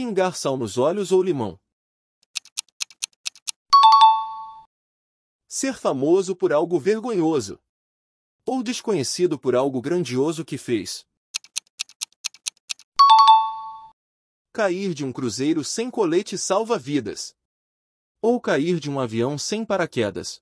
pingar sal nos olhos ou limão. Ser famoso por algo vergonhoso. Ou desconhecido por algo grandioso que fez. Cair de um cruzeiro sem colete salva-vidas. Ou cair de um avião sem paraquedas.